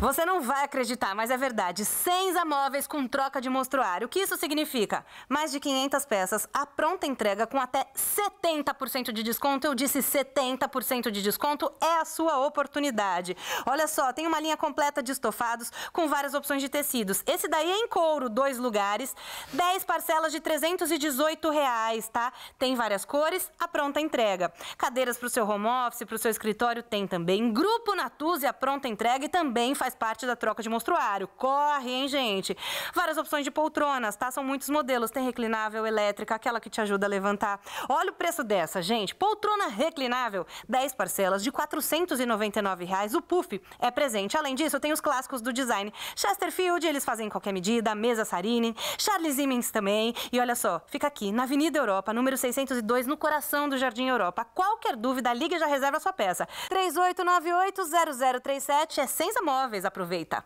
Você não vai acreditar, mas é verdade. Senza móveis com troca de mostruário. O que isso significa? Mais de 500 peças à pronta entrega com até 70% de desconto. Eu disse 70% de desconto é a sua oportunidade. Olha só, tem uma linha completa de estofados com várias opções de tecidos. Esse daí é em couro, dois lugares, 10 parcelas de 318 reais, tá? Tem várias cores, a pronta entrega. Cadeiras para o seu home office, para o seu escritório tem também. Grupo Natuzzi, a pronta entrega e também faz faz parte da troca de monstruário. Corre, hein, gente? Várias opções de poltronas, tá? São muitos modelos. Tem reclinável, elétrica, aquela que te ajuda a levantar. Olha o preço dessa, gente. Poltrona reclinável, 10 parcelas de R$ 499. Reais. O puff é presente. Além disso, tem os clássicos do design. Chesterfield, eles fazem em qualquer medida. Mesa Sarine, Charles Siemens também. E olha só, fica aqui na Avenida Europa, número 602, no coração do Jardim Europa. Qualquer dúvida, ligue e já reserva sua peça. 38980037 é Senza Móveis. Imóveis aproveita.